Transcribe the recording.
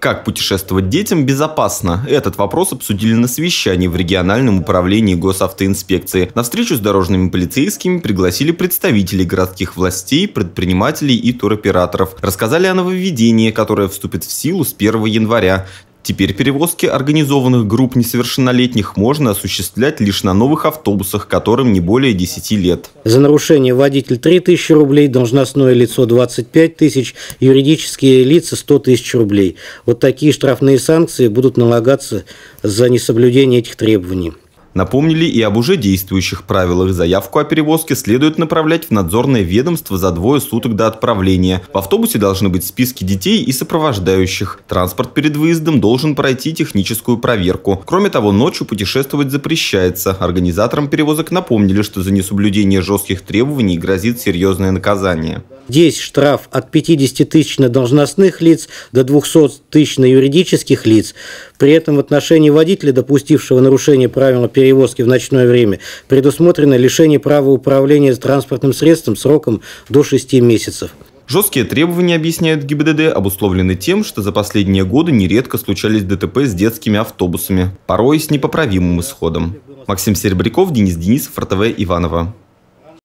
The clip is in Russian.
Как путешествовать детям безопасно? Этот вопрос обсудили на совещании в региональном управлении госавтоинспекции. На встречу с дорожными полицейскими пригласили представителей городских властей, предпринимателей и туроператоров. Рассказали о нововведении, которое вступит в силу с 1 января. Теперь перевозки организованных групп несовершеннолетних можно осуществлять лишь на новых автобусах, которым не более 10 лет. За нарушение водитель 3000 рублей, должностное лицо 25 тысяч, юридические лица 100 тысяч рублей. Вот такие штрафные санкции будут налагаться за несоблюдение этих требований. Напомнили и об уже действующих правилах. Заявку о перевозке следует направлять в надзорное ведомство за двое суток до отправления. В автобусе должны быть списки детей и сопровождающих. Транспорт перед выездом должен пройти техническую проверку. Кроме того, ночью путешествовать запрещается. Организаторам перевозок напомнили, что за несоблюдение жестких требований грозит серьезное наказание. Здесь штраф от 50 тысяч на должностных лиц до 200 тысяч на юридических лиц. При этом в отношении водителя, допустившего нарушение правил перевозки в ночное время, предусмотрено лишение права управления транспортным средством сроком до 6 месяцев. Жесткие требования, объясняют ГИБДД, обусловлены тем, что за последние годы нередко случались ДТП с детскими автобусами, порой с непоправимым исходом. Максим Серебряков, Денис Денисов, РТВ Иванова.